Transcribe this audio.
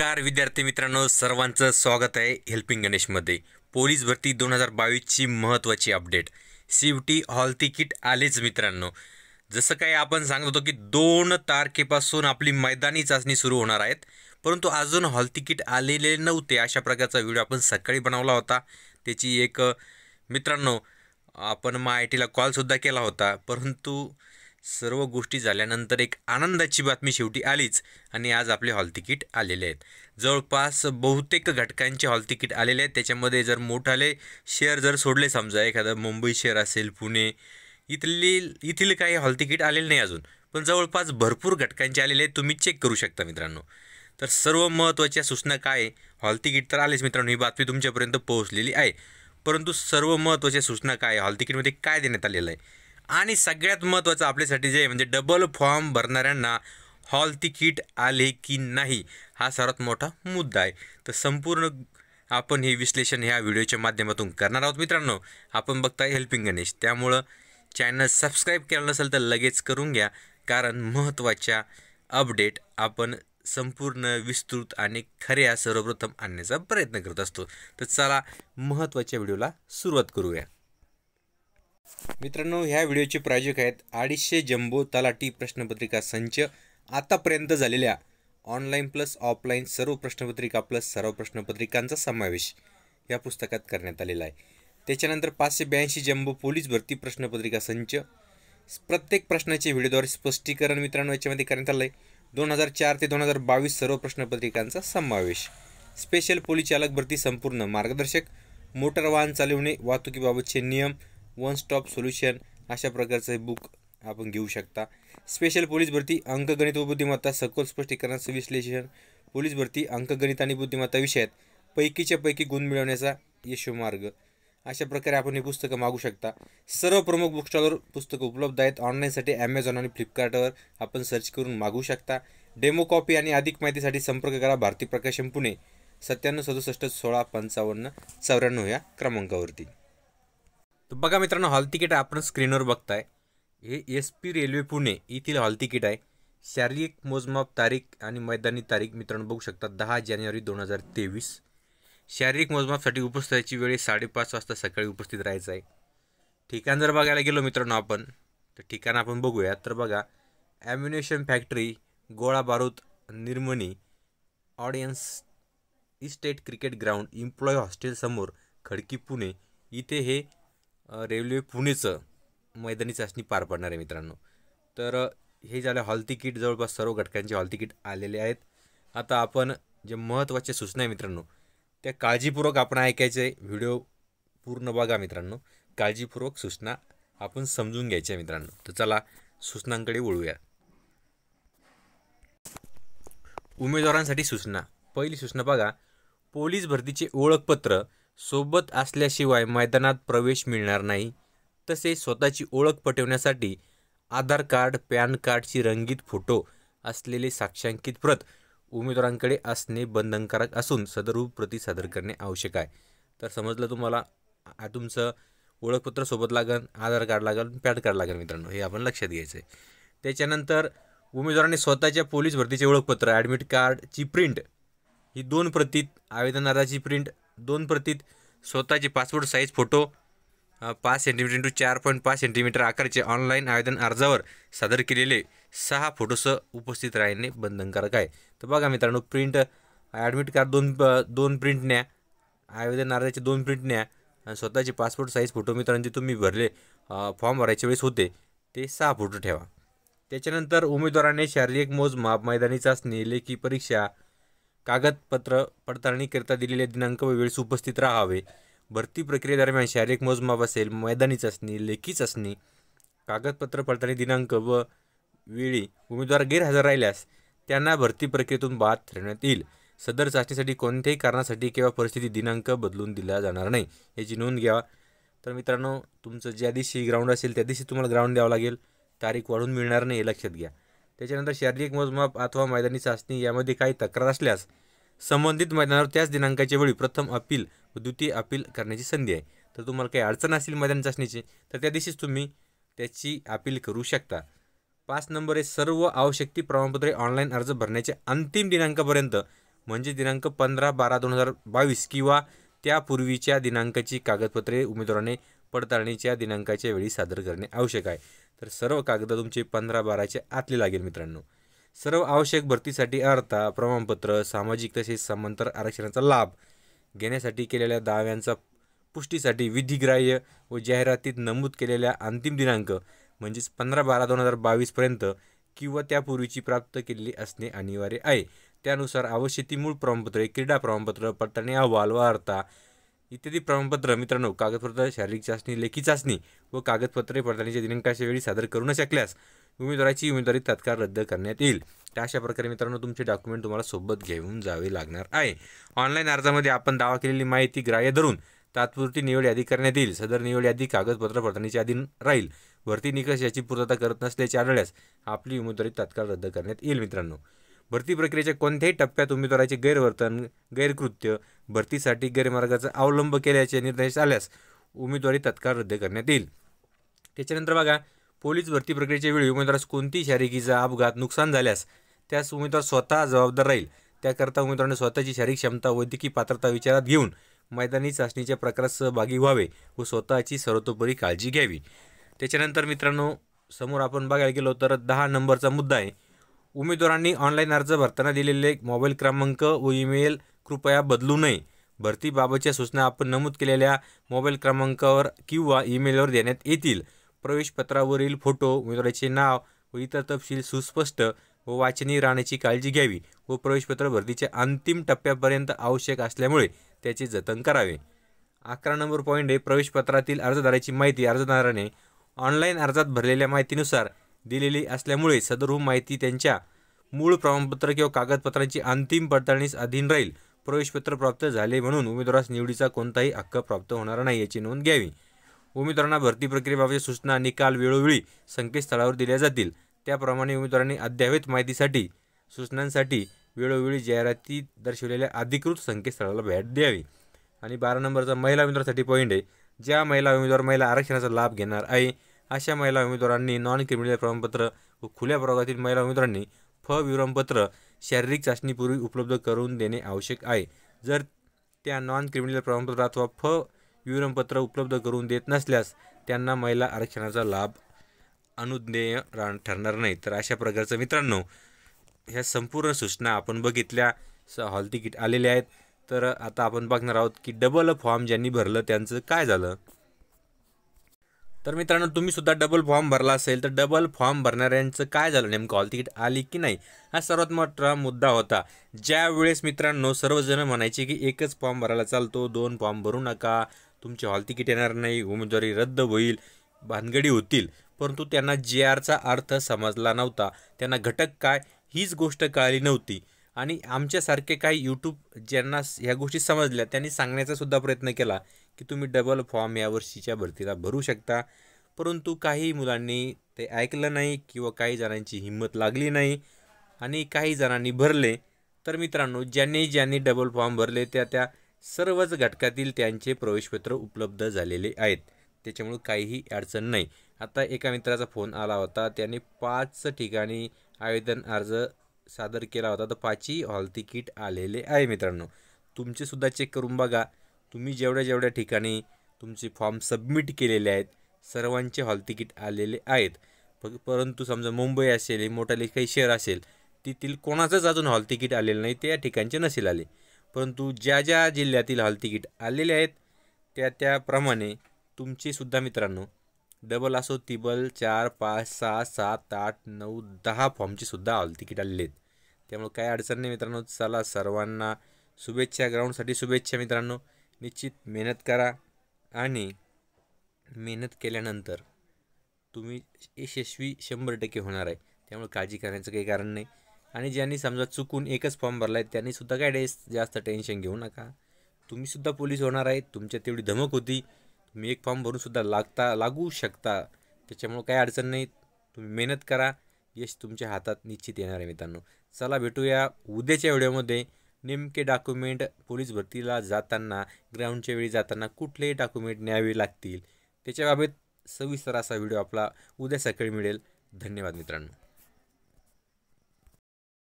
नमस्कार विद्यार्थी मित्रांनो सर्वांचं स्वागत आहे हेल्पिंग गणेशमध्ये पोलीस भरती दोन हजार बावीसची महत्त्वाची update C U T hall ticket आलेच मित्रांनो जसं काय आपण सांगत होतो की दोन तारखेपासून आपली मैदानी चाचणी सुरू होणार आहेत परंतु अजून हॉल तिकीट आलेले नव्हते अशा प्रकारचा व्हिडिओ आपण सकाळी बनवला होता त्याची एक मित्रांनो आपण मग आय टीला कॉलसुद्धा केला होता परंतु सर्व गोष्टी झाल्यानंतर एक आनंदाची बातमी शेवटी आलीच आणि आज आपले हॉल तिकीट आलेले आहेत जवळपास बहुतेक घटकांचे हॉल तिकीट आलेले आहेत त्याच्यामध्ये जर मोठाले शेअर जर सोडले समजा एखादं मुंबई शेअर असेल पुणे इथली इथील काही हॉल तिकीट आलेले नाही अजून पण जवळपास भरपूर घटकांचे आलेले आहेत तुम्ही चेक करू शकता मित्रांनो तर सर्व महत्त्वाच्या सूचना काय हॉल तिकीट तर आलेच मित्रांनो ही बातमी तुमच्यापर्यंत पोहोचलेली आहे परंतु सर्व महत्त्वाच्या सूचना काय हॉल तिकीटमध्ये काय देण्यात आलेलं आहे आणि सगळ्यात महत्त्वाचं आपल्यासाठी जे म्हणजे डबल फॉर्म भरणाऱ्यांना हॉल तिकीट आले की नाही हा सर्वात मोठा मुद्दा आहे तर संपूर्ण आपण हे विश्लेषण ह्या व्हिडिओच्या माध्यमातून करणार आहोत मित्रांनो आपण बघता हेल्पिंग गणेश त्यामुळं चॅनल सबस्क्राईब केलं नसेल तर लगेच करून घ्या कारण महत्त्वाच्या अपडेट आपण संपूर्ण विस्तृत आणि खऱ्या सर्वप्रथम आणण्याचा प्रयत्न करत असतो तर चला महत्त्वाच्या व्हिडिओला सुरुवात करूया मित्रांनो ह्या व्हिडिओचे प्रायोजक आहेत अडीचशे जम्बो तलाटी प्रश्नपत्रिका संच आतापर्यंत झालेल्या ऑनलाईन प्लस ऑफलाईन सर्व प्रश्नपत्रिका प्लस सर्व प्रश्नपत्रिकांचा समावेश या पुस्तकात करण्यात आलेला आहे त्याच्यानंतर पाचशे ब्याऐंशी जम्बो पोलीस भरती प्रश्नपत्रिका संच प्रत्येक प्रश्नाचे व्हिडिओद्वारे स्पष्टीकरण मित्रांनो याच्यामध्ये करण्यात आलं आहे दोन हजार चार ते दोन हजार बावीस सर्व प्रश्नपत्रिकांचा समावेश स्पेशल पोलीस चालक भरती संपूर्ण मार्गदर्शक मोटर वाहन चालवणे वाहतुकीबाबतचे नियम वन स्टॉप सोल्युशन अशा प्रकारचं हे बुक आपण घेऊ शकता स्पेशल पोलीस भरती अंकगणित व बुद्धिमत्ता सखोल स्पष्टीकरणाचं विश्लेषण पोलीस भरती अंकगणित आणि बुद्धिमत्ता विषयात पैकीच्या पैकी गुण मिळवण्याचा यशोमार्ग अशा प्रकारे आपण ही पुस्तकं मागू शकता सर्व प्रमुख बुकस्टॉलवर पुस्तकं उपलब्ध आहेत ऑनलाईनसाठी ॲमेझॉन आणि फ्लिपकार्टवर आपण सर्च करून मागू शकता डेमो कॉपी आणि अधिक माहितीसाठी संपर्क करा भारती प्रकाशन पुणे सत्त्याण्णव सदुसष्ट सोळा पंचावन्न चौऱ्याण्णव या क्रमांकावरती तर बघा मित्रांनो हॉल तिकीट आपण स्क्रीनवर बघताय हे एस पी रेल्वे पुणे येथील हॉल तिकीट आहे शारीरिक मोजमाप तारीख आणि मैदानी तारीख मित्रांनो बघू शकता दहा जानेवारी दोन हजार तेवीस शारीरिक मोजमापसाठी उपस्थिताची वेळ साडेपाच वाजता सकाळी उपस्थित राहायचं आहे ठिकाण जर बघायला गेलो मित्रांनो आपण तर ठिकाण आपण बघूया तर बघा ॲम्युनेशन फॅक्टरी गोळा बारूद निर्मणी ordnance estate cricket ground employee हॉस्टेलसमोर खडकी पुणे इथे हे रेल्वे पुणेचं मैदानी चाचणी पार पडणार आहे मित्रांनो तर हे झालं हॉल तिकीट जवळपास सर्व घटकांचे हॉल तिकीट आलेले आहेत आता आपण जे महत्त्वाच्या सूचना आहे मित्रांनो त्या काळजीपूर्वक आपण ऐकायचे व्हिडिओ पूर्ण बघा मित्रांनो काळजीपूर्वक सूचना आपण समजून घ्यायच्या मित्रांनो तर चला सूचनांकडे वळूया उमेदवारांसाठी सूचना पहिली सूचना बघा पोलीस भरतीचे ओळखपत्र सोबत असल्याशिवाय मैदानात प्रवेश मिळणार नाही तसेच स्वतःची ओळख पटवण्यासाठी आधार कार्ड पॅन कार्डची रंगीत फोटो असलेले साक्षांकित प्रत उमेदवारांकडे असणे बंधनकारक असून सदरूप प्रती सादर करणे आवश्यक आहे तर समजलं तुम्हाला तुमचं ओळखपत्र सोबत लागेल आधार कार्ड लागन पॅन कार्ड लागेल मित्रांनो हे आपण लक्षात घ्यायचं आहे त्याच्यानंतर उमेदवाराने स्वतःच्या पोलीस भरतीचे ओळखपत्र ॲडमिट कार्डची प्रिंट ही दोन प्रतीत आवेदनाराची प्रिंट दोन प्रतीत स्वतःचे पासपोर्ट साईज फोटो पाच सेंटीमीटर इंटू चार पॉईंट पाच सेंटीमीटर आकाराचे ऑनलाईन आवेदन अर्जावर सादर केलेले सहा फोटोसह उपस्थित राहणे बंधनकारक आहे तर बघा मित्रांनो प्रिंट ॲडमिट कार्ड दोन दोन प्रिंट न्या आवेदन अर्जाचे दोन प्रिंट न्या आणि स्वतःचे पासपोर्ट साईज फोटो मित्रांचे तुम्ही भरले फॉर्म भरायच्या वेळेस होते ते सहा फोटो ठेवा त्याच्यानंतर उमेदवाराने शारीरिक मोज मोजमाप मैदानी चाचणी लेखी परीक्षा कागदपत्र पडताळणीकरिता दिलेले दिनांक व वेळेस उपस्थित राहावे भरती प्रक्रियेदरम्यान शारीरिक मोजमाप असेल मैदानी चाचणी लेखी चाचणी कागदपत्र पडताळणी दिनांक व वेळी उमेदवार गैरहजर राहिल्यास त्यांना भरती प्रक्रियेतून बाद ठरवण्यात येईल सदर चाचणीसाठी कोणत्याही कारणासाठी किंवा परिस्थिती दिनांक बदलून दिला जाणार नाही याची नोंद घ्यावा तर मित्रांनो तुमचं ज्या दिवशी ग्राउंड असेल त्या दिवशी तुम्हाला ग्राउंड द्यावं लागेल तारीख वाढून मिळणार नाही हे लक्षात घ्या त्याच्यानंतर शारीरिक मोजमाप अथवा मैदानी चाचणी यामध्ये काही तक्रार असल्यास संबंधित मैदानावर त्याच दिनांकाच्या वेळी प्रथम अपील व द्वितीय अपील करण्याची संधी आहे तर तुम्हाला काही अडचण असेल मैदानी चाचणीची तर त्या दिवशीच तुम्ही त्याची अपील करू शकता पाच नंबर आहे सर्व आवश्यकती प्रमाणपत्रे ऑनलाईन अर्ज भरण्याच्या अंतिम दिनांकापर्यंत म्हणजे दिनांक पंधरा बारा दोन हजार बावीस किंवा त्यापूर्वीच्या दिनांकाची कागदपत्रे उमेदवाराने पडताळणीच्या दिनांकाच्या वेळी सादर करणे आवश्यक आहे तर सर्व कागद तुमचे पंधरा बाराचे आतले लागेल मित्रांनो सर्व आवश्यक भरतीसाठी अर्था प्रमाणपत्र सामाजिक तसेच समांतर आरक्षणाचा लाभ घेण्यासाठी केलेल्या दाव्यांचा पुष्टीसाठी विधिग्राह्य व जाहिरातीत नमूद केलेल्या अंतिम दिनांक म्हणजेच पंधरा बारा दोन हजार बावीसपर्यंत किंवा त्यापूर्वीची प्राप्त केलेली असणे अनिवार्य आहे त्यानुसार आवश्यक ती मूळ प्रमाणपत्रे क्रीडा प्रमाणपत्र पडताळणी अहवाल व इत्यादी प्रमाणपत्र मित्रांनो कागदपत्र शारीरिक चाचणी लेखी चाचणी व कागदपत्रे पडताळणीच्या दिनांकाच्या वेळी सादर करू न शकल्यास उमेदवाराची उमेदवारी तात्काळ रद्द करण्यात येईल तर अशा प्रकारे मित्रांनो तुमचे डॉक्युमेंट तुम्हाला सोबत घेऊन जावे लागणार आहे ऑनलाईन अर्जामध्ये आपण दावा केलेली माहिती ग्राह्य धरून तात्पुरती निवड यादी करण्यात येईल सदर निवड यादी कागदपत्र पडताळणीच्या अधीन राहील भरती निकष याची पूर्तता करत नसल्याचे आढळल्यास आपली उमेदवारी तात्काळ रद्द करण्यात येईल मित्रांनो भरती प्रक्रियेच्या कोणत्याही टप्प्यात उमेदवाराचे गैरवर्तन गैरकृत्य भरतीसाठी गैरमार्गाचा अवलंब केल्याचे निर्देश आल्यास उमेदवारी तत्काळ रद्द करण्यात येईल त्याच्यानंतर बघा पोलीस भरती प्रक्रियेच्या वेळी उमेदवारास कोणती शारीरिकीचा अपघात नुकसान झाल्यास त्यास उमेदवार स्वतः जबाबदार राहील त्याकरता उमेदवाराने स्वतःची शारीरिक क्षमता वैद्यकीय पात्रता विचारात घेऊन मैदानी चाचणीच्या प्रकारात सहभागी व्हावे व स्वतःची सर्वतोपरी काळजी घ्यावी त्याच्यानंतर मित्रांनो समोर आपण बघायला गेलो तर दहा नंबरचा मुद्दा आहे उमेदवारांनी ऑनलाईन अर्ज भरताना दिलेले मोबाईल क्रमांक व ईमेल कृपया बदलू नये भरतीबाबतच्या सूचना आपण नमूद केलेल्या मोबाईल क्रमांकावर किंवा ईमेलवर देण्यात येतील प्रवेशपत्रावरील फोटो उमेदवाराचे नाव व इतर तपशील सुस्पष्ट व वाचनीय राहण्याची काळजी घ्यावी व प्रवेशपत्र भरतीच्या अंतिम टप्प्यापर्यंत आवश्यक असल्यामुळे त्याचे जतन करावे अकरा नंबर पॉईंट आहे प्रवेशपत्रातील अर्जदाराची माहिती अर्जदाराने ऑनलाईन अर्जात भरलेल्या माहितीनुसार दिलेली असल्यामुळे सदरहून हो माहिती त्यांच्या मूळ प्रमाणपत्र किंवा कागदपत्रांची अंतिम पडताळणीस अधीन राहील प्रवेशपत्र प्राप्त झाले म्हणून उमेदवारास निवडीचा कोणताही हक्क प्राप्त होणार नाही याची नोंद घ्यावी उमेदवारांना भरती प्रक्रियेबाबत सूचना निकाल वेळोवेळी संकेतस्थळावर दिल्या जातील त्याप्रमाणे उमेदवारांनी अद्यावत माहितीसाठी सूचनांसाठी वेळोवेळी जाहिराती दर्शवलेल्या अधिकृत संकेतस्थळाला भेट द्यावी आणि बारा नंबरचा महिला उमेदवारासाठी पॉईंट आहे ज्या महिला उमेदवार महिला आरक्षणाचा लाभ घेणार आहे अशा महिला उमेदवारांनी नॉन क्रिमिनल प्रमाणपत्र व खुल्या प्रवर्गातील महिला उमेदवारांनी फ विवरणपत्र शारीरिक चाचणीपूर्वी उपलब्ध करून देणे आवश्यक आहे जर त्या नॉन क्रिमिनल प्रमाणपत्र अथवा फ विवरणपत्र उपलब्ध करून देत नसल्यास त्यांना महिला आरक्षणाचा लाभ अनुज्ञेय राह ठरणार नाही तर अशा प्रकारचं मित्रांनो ह्या संपूर्ण सूचना आपण बघितल्या स हॉल तिकीट आलेले आहेत तर आता आपण बघणार आहोत की डबल फॉर्म ज्यांनी भरलं त्यांचं काय झालं तर मित्रांनो तुम्ही सुद्धा डबल फॉर्म भरला असेल तर डबल फॉर्म भरणाऱ्यांचं काय झालं नेमकं हॉल तिकीट आली की नाही हा सर्वात मोठा मुद्दा होता ज्या वेळेस मित्रांनो सर्वजण म्हणायचे की एकच फॉर्म भरायला चालतो दोन फॉर्म भरू नका तुमचे हॉल तिकीट येणार नाही उमेदवारी रद्द होईल भानगडी होतील परंतु त्यांना जे आरचा अर्थ समजला नव्हता त्यांना घटक काय हीच गोष्ट कळली नव्हती आणि आमच्यासारखे काही यूट्यूब ज्यांना ह्या गोष्टी समजल्या त्यांनी सांगण्याचासुद्धा प्रयत्न केला की तुम्ही डबल फॉर्म यावर्षीच्या भरतीला भरू शकता परंतु काही मुलांनी ते ऐकलं नाही किंवा काही जणांची हिंमत लागली नाही आणि काही जणांनी भरले तर मित्रांनो ज्यांनी ज्यांनी डबल फॉर्म भरले त्या त्या सर्वच घटकातील त्यांचे प्रवेशपत्र उपलब्ध झालेले आहेत त्याच्यामुळं काहीही अडचण नाही आता एका मित्राचा फोन आला होता त्याने पाच ठिकाणी आवेदन अर्ज सादर केला होता तर पाचही हॉल तिकीट आलेले आहे मित्रांनो तुमचेसुद्धा चेक करून बघा तुम्ही जेवढ्या जेवढ्या ठिकाणी तुमचे फॉर्म सबमिट केलेले आहेत सर्वांचे हॉल तिकीट आलेले आहेत परंतु समजा मुंबई असेल मोठाले काही शहर असेल तेथील कोणाचंच अजून हॉल तिकीट आलेलं नाही ते या ठिकाणचे नसेल आले परंतु ज्या ज्या जिल्ह्यातील हॉल तिकीट आलेले आहेत त्या त्याप्रमाणे तुमचेसुद्धा मित्रांनो डबल असो तिबल चार पाच सहा सात आठ नऊ दहा फॉर्मचेसुद्धा हॉल तिकीट आलेले आहेत त्यामुळे काय अडचण नाही मित्रांनो चला सर्वांना शुभेच्छा ग्राउंडसाठी शुभेच्छा मित्रांनो निश्चित मेहनत करा आणि मेहनत केल्यानंतर तुम्ही यशस्वी शंभर टक्के होणार आहे त्यामुळे काळजी करण्याचं काही कारण नाही आणि ज्यांनी समजा चुकून एकच फॉर्म भरला आहे त्यांनीसुद्धा काय डेस जास्त टेन्शन घेऊ नका तुम्हीसुद्धा पोलीस होणार आहे तुमच्या तेवढी धमक होती तुम्ही एक फॉर्म भरूनसुद्धा लागता लागू शकता त्याच्यामुळं काही अडचण नाही तुम्ही मेहनत करा यश तुमच्या हातात निश्चित येणार आहे मित्रांनो चला भेटूया उद्याच्या व्हिडिओमध्ये नेमके डॉक्युमेंट पोलीस भरतीला जाताना ग्राउंडच्या वेळी जाताना कुठलेही डॉक्युमेंट न्यावे लागतील त्याच्याबाबत सविस्तर असा व्हिडिओ आपला उद्या सकाळी मिळेल धन्यवाद मित्रांनो